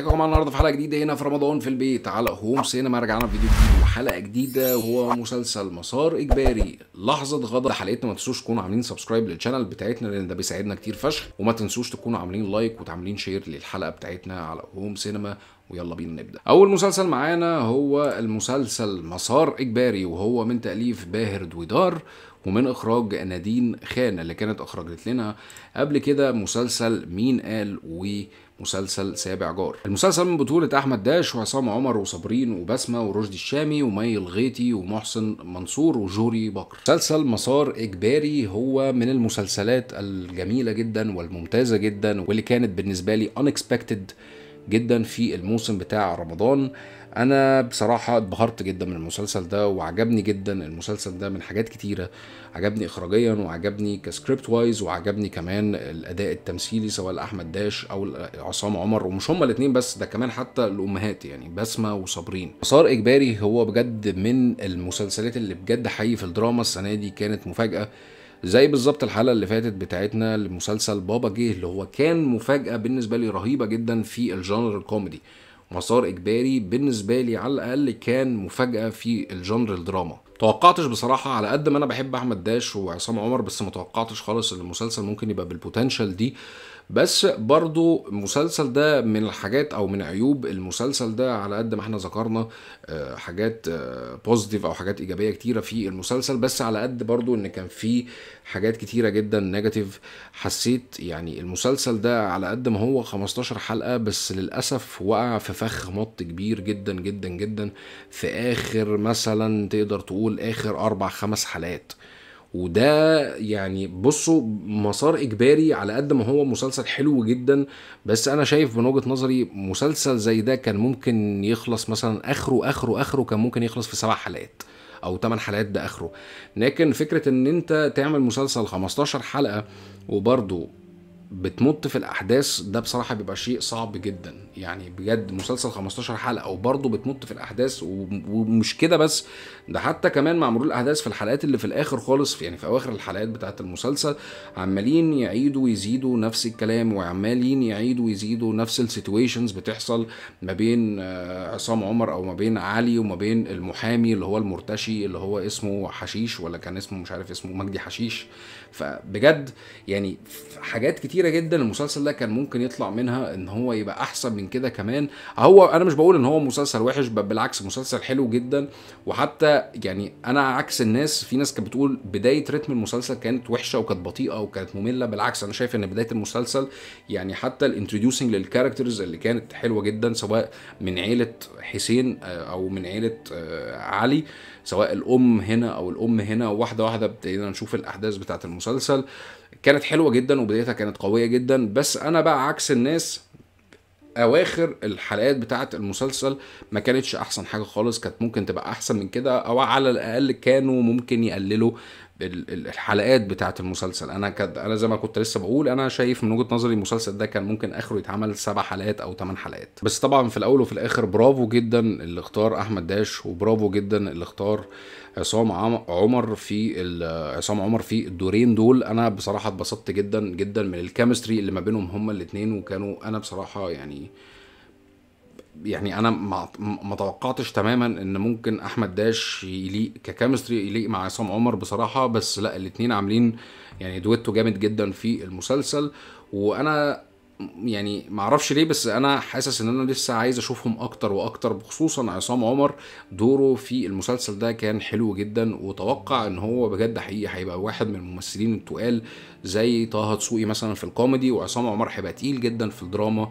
ازيكم يا جماعه النهارده في حلقه جديده هنا في رمضان في البيت على هوم سينما رجعنا فيديو جديد وحلقه جديده وهو مسلسل مسار اجباري لحظه غضب حلقتنا ما تنسوش تكونوا عاملين سبسكرايب للشانل بتاعتنا لان ده بيساعدنا كتير فشخ وما تنسوش تكونوا عاملين لايك وتعملين شير للحلقه بتاعتنا على هوم سينما ويلا بينا نبدا اول مسلسل معانا هو المسلسل مسار اجباري وهو من تاليف باهر دويدار ومن اخراج نادين خان اللي كانت اخرجت لنا قبل كده مسلسل مين قال و مسلسل سابع جار المسلسل من بطولة أحمد داش وعصام عمر وصابرين وبسمة ورشدي الشامي ومي الغيتي ومحسن منصور وجوري بكر مسلسل مسار إجباري هو من المسلسلات الجميلة جدا والممتازة جدا واللي كانت بالنسبة لي unexpected جدا في الموسم بتاع رمضان انا بصراحه اتبهرت جدا من المسلسل ده وعجبني جدا المسلسل ده من حاجات كتيره عجبني اخراجيا وعجبني كسكريبت وايز وعجبني كمان الاداء التمثيلي سواء لاحمد داش او عصام عمر ومش هما الاثنين بس ده كمان حتى الامهات يعني بسمه وصابرين مسار اجباري هو بجد من المسلسلات اللي بجد حي في الدراما السنه دي كانت مفاجاه زي بالظبط الحلقه اللي فاتت بتاعتنا لمسلسل بابا جه اللي هو كان مفاجاه بالنسبه لي رهيبه جدا في الجانر الكوميدي مسار اجباري بالنسبه لي على الاقل كان مفاجاه في الجانر الدراما توقعتش بصراحه على قد ما انا بحب احمد داش وعصام عمر بس ما توقعتش خالص ان المسلسل ممكن يبقى بالبوتنشال دي بس برضو المسلسل ده من الحاجات او من عيوب المسلسل ده على قد ما احنا ذكرنا آه، حاجات بوزيتيف آه، او حاجات ايجابيه كتيره في المسلسل بس على قد برضو ان كان في حاجات كتيره جدا نيجاتيف حسيت يعني المسلسل ده على قد ما هو 15 حلقه بس للاسف وقع في فخ مط كبير جدا جدا جدا في اخر مثلا تقدر تقول اخر اربع خمس حلقات وده يعني بصوا مسار اجباري على قد ما هو مسلسل حلو جدا بس انا شايف من وجهه نظري مسلسل زي ده كان ممكن يخلص مثلا اخره اخره اخره كان ممكن يخلص في سبع حلقات او ثمان حلقات ده اخره لكن فكره ان انت تعمل مسلسل 15 حلقه وبرده بتمط في الاحداث ده بصراحه بيبقى شيء صعب جدا يعني بجد مسلسل 15 حلقه وبرضه بتمط في الاحداث ومش كده بس ده حتى كمان مع مرور الاحداث في الحلقات اللي في الاخر خالص يعني في اواخر الحلقات بتاعه المسلسل عمالين يعيدوا ويزيدوا نفس الكلام وعمالين يعيدوا ويزيدوا نفس السيتويشنز بتحصل ما بين آه، عصام عمر او ما بين علي وما بين المحامي اللي هو المرتشي اللي هو اسمه حشيش ولا كان اسمه مش عارف اسمه مجدي حشيش فبجد يعني حاجات كتير كتيره جدا المسلسل ده كان ممكن يطلع منها ان هو يبقى احسن من كده كمان هو انا مش بقول ان هو مسلسل وحش بالعكس مسلسل حلو جدا وحتى يعني انا عكس الناس في ناس كانت بتقول بدايه رتم المسلسل كانت وحشه وكانت بطيئه وكانت ممله بالعكس انا شايف ان بدايه المسلسل يعني حتى الانتروديوسنج للكاركترز اللي كانت حلوه جدا سواء من عيله حسين آه، او من عيله آه، علي سواء الام هنا او الام هنا واحده واحده ابتدينا نشوف الاحداث بتاعه المسلسل كانت حلوه جدا وبدايتها كانت قويه جدا بس انا بقى عكس الناس اواخر الحلقات بتاعه المسلسل ما كانتش احسن حاجه خالص كانت ممكن تبقى احسن من كده او على الاقل كانوا ممكن يقللوا الحلقات بتاعه المسلسل انا كد انا زي ما كنت لسه بقول انا شايف من وجهه نظري المسلسل ده كان ممكن اخره يتعمل سبع حلقات او ثمان حلقات بس طبعا في الاول وفي الاخر برافو جدا اللي اختار احمد داش وبرافو جدا اللي اختار عصام عمر في عصام عمر في الدورين دول انا بصراحه اتبسطت جدا جدا من الكيمستري اللي ما بينهم هما الاثنين وكانوا انا بصراحه يعني يعني انا ما توقعتش تماما ان ممكن احمد داش يليق ككيمستري يليق مع عصام عمر بصراحه بس لا الاثنين عاملين يعني دويتو جامد جدا في المسلسل وانا يعني ما اعرفش ليه بس انا حاسس ان انا لسه عايز اشوفهم اكتر واكتر بخصوصا عصام عمر دوره في المسلسل ده كان حلو جدا وتوقع ان هو بجد حقيقي هيبقى واحد من الممثلين التقال زي طه دسوقي مثلا في الكوميدي وعصام عمر هيبقى تقيل جدا في الدراما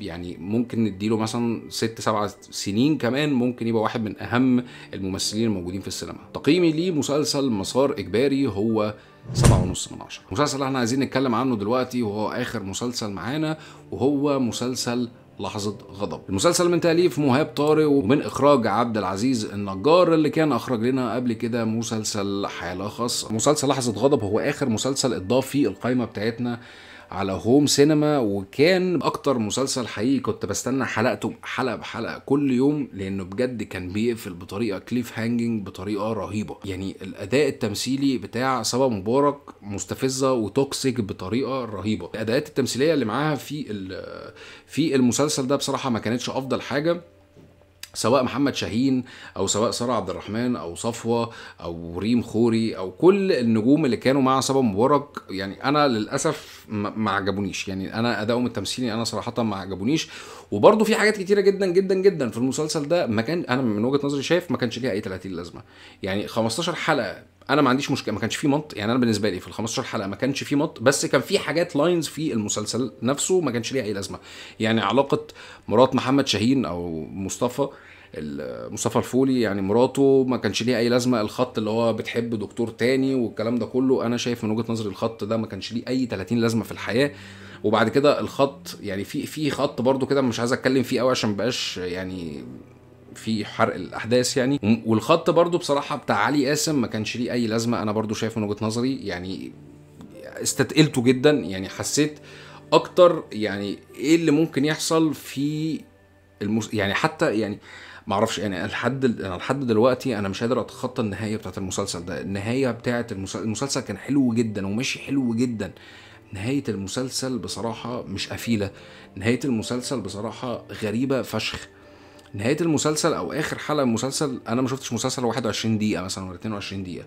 يعني ممكن نديله مثلا ست سبع سنين كمان ممكن يبقى واحد من اهم الممثلين الموجودين في السينما تقييمي ليه مسلسل مسار اجباري هو سبعة ونص من عشرة المسلسل اللي احنا عايزين نتكلم عنه دلوقتي وهو اخر مسلسل معانا وهو مسلسل لحظة غضب المسلسل من تأليف مهاب طارق ومن إخراج عبد العزيز النجار اللي كان أخرج لنا قبل كده مسلسل حالة خاصة مسلسل لحظة غضب هو آخر مسلسل اتضاف في القائمة بتاعتنا على هوم سينما وكان اكتر مسلسل حقيقي كنت بستنى حلقته حلقه بحلقه كل يوم لانه بجد كان بيقفل بطريقه كليف هانجنج بطريقه رهيبه يعني الاداء التمثيلي بتاع صبا مبارك مستفزه وتوكسيك بطريقه رهيبه الاداءات التمثيليه اللي معاها في في المسلسل ده بصراحه ما كانتش افضل حاجه سواء محمد شاهين او سواء ساره عبد الرحمن او صفوه او ريم خوري او كل النجوم اللي كانوا مع صبا مبارك يعني انا للاسف ما عجبونيش يعني انا ادائهم التمثيلي انا صراحه ما عجبونيش وبرده في حاجات كتيره جدا جدا جدا في المسلسل ده ما كان انا من وجهه نظري شايف ما كانش ليها اي 30 لازمه يعني 15 حلقه انا ما عنديش مشكله ما كانش فيه مط يعني انا بالنسبه لي في ال 15 حلقه ما كانش فيه مط بس كان في حاجات لاينز في المسلسل نفسه ما كانش ليها اي لازمه يعني علاقه مرات محمد شاهين او مصطفى مصطفى الفولي يعني مراته ما كانش ليها اي لازمه الخط اللي هو بتحب دكتور تاني والكلام ده كله انا شايف من وجهه نظري الخط ده ما كانش ليه اي 30 لازمه في الحياه وبعد كده الخط يعني في في خط برده كده مش عايز اتكلم فيه قوي عشان بقاش يعني في حرق الاحداث يعني والخط برضو بصراحه بتاع علي قاسم ما كانش ليه اي لازمه انا برضو شايف من وجهه نظري يعني استتقلته جدا يعني حسيت اكتر يعني ايه اللي ممكن يحصل في المس... يعني حتى يعني معرفش يعني لحد انا لحد دلوقتي انا مش قادر اتخطى النهايه بتاعت المسلسل ده النهايه بتاعت المسلسل, المسلسل كان حلو جدا وماشي حلو جدا نهاية المسلسل بصراحة مش قفيلة نهاية المسلسل بصراحة غريبة فشخ نهايه المسلسل او اخر حلقه من المسلسل انا ما شفتش مسلسل 21 دقيقه مثلا ولا 22 دقيقه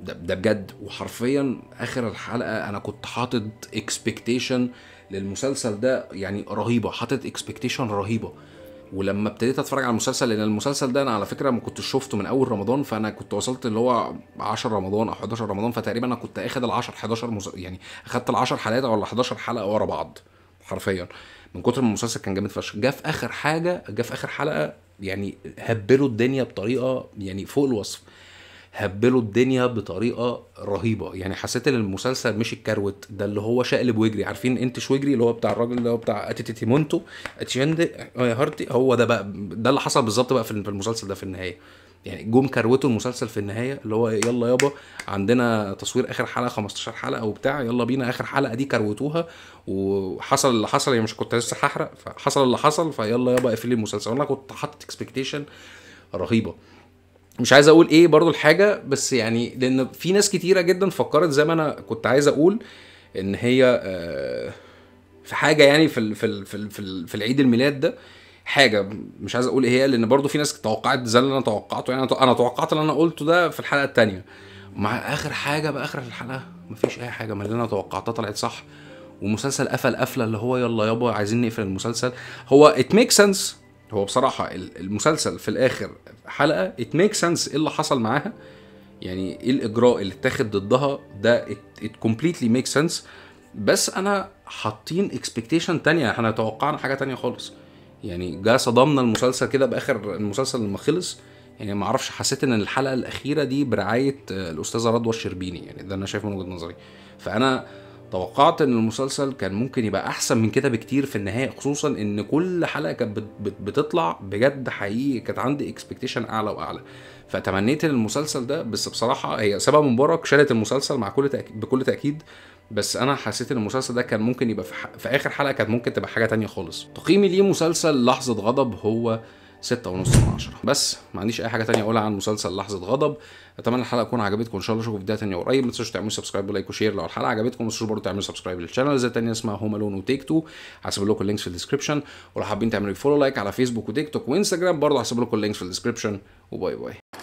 ده, ده بجد وحرفيا اخر الحلقه انا كنت حاطط اكسبكتيشن للمسلسل ده يعني رهيبه حاطط اكسبكتيشن رهيبه ولما ابتديت اتفرج على المسلسل لان المسلسل ده انا على فكره ما كنتش شفته من اول رمضان فانا كنت وصلت اللي هو 10 رمضان او 11 رمضان فتقريبا انا كنت اخد ال 10 11 يعني اخدت ال 10 حلقات او ال 11 حلقه ورا بعض حرفيا من كتر ما المسلسل كان جامد فشخ جه في اخر حاجه جه في اخر حلقه يعني هبلوا الدنيا بطريقه يعني فوق الوصف هبلوا الدنيا بطريقه رهيبه يعني حسيت ان المسلسل مش الكروت ده اللي هو شقلب وجري عارفين انت شوجري اللي هو بتاع الراجل اللي هو بتاع اتيتيمونتو اتشند آه، هارتي هو ده بقى ده اللي حصل بالظبط بقى في المسلسل ده في النهايه يعني جم كروته المسلسل في النهايه اللي هو يلا يابا عندنا تصوير اخر حلقه 15 حلقه وبتاع يلا بينا اخر حلقه دي كروتوها وحصل اللي حصل يعني مش كنت لسه هحرق فحصل اللي حصل فيلا يابا اقفل لي المسلسل وانا كنت حاطط اكسبكتيشن رهيبه مش عايز اقول ايه برضو الحاجه بس يعني لان في ناس كتيره جدا فكرت زي ما انا كنت عايز اقول ان هي آه، في حاجه يعني في في في في العيد الميلاد ده حاجه مش عايز اقول ايه هي لان برضو في ناس توقعت زي اللي انا توقعته يعني انا توقعت اللي انا قلته ده في الحلقه الثانيه مع اخر حاجه باخر الحلقه مفيش اي حاجه من اللي انا توقعتها طلعت صح ومسلسل قفل قفله اللي هو يلا يابا عايزين نقفل المسلسل هو ات ميك سنس هو بصراحه المسلسل في الاخر حلقه ات ميك سنس ايه اللي حصل معاها يعني ايه الاجراء اللي اتاخد ضدها ده ات كومبليتلي ميك سنس بس انا حاطين اكسبكتيشن تانية احنا توقعنا حاجه تانية خالص يعني جه صدمنا المسلسل كده باخر المسلسل لما خلص يعني ما اعرفش حسيت ان الحلقه الاخيره دي برعايه آه، الاستاذه رضوى الشربيني يعني ده انا شايفه من وجهه نظري فانا توقعت ان المسلسل كان ممكن يبقى احسن من كده بكتير في النهايه خصوصا ان كل حلقه كانت بتطلع بجد حقيقي كانت عندي اكسبكتيشن اعلى واعلى فتمنيت ان المسلسل ده بس بصراحه هي سبب مبارك شالت المسلسل مع كل تأكيد بكل تاكيد بس انا حسيت ان المسلسل ده كان ممكن يبقى في, ح... في اخر حلقه كانت ممكن تبقى حاجه تانية خالص تقييمي ليه مسلسل لحظه غضب هو ستة ونص من عشرة بس ما عنديش اي حاجه تانية اقولها عن مسلسل لحظه غضب اتمنى الحلقه تكون عجبتكم ان شاء الله اشوفكم في فيديوهات تانية قريب ما تنسوش تعملوا سبسكرايب ولايك وشير لو الحلقه عجبتكم ما تنسوش برضه تعملوا سبسكرايب للشانل زي تانية اسمها هوم الون وتيك تو هسيب لكم اللينكس في الديسكربشن ولو حابين تعملوا فولو لايك على فيسبوك وتيك توك وانستجرام برضه هسيب لكم اللينكس في الديسكربشن وباي باي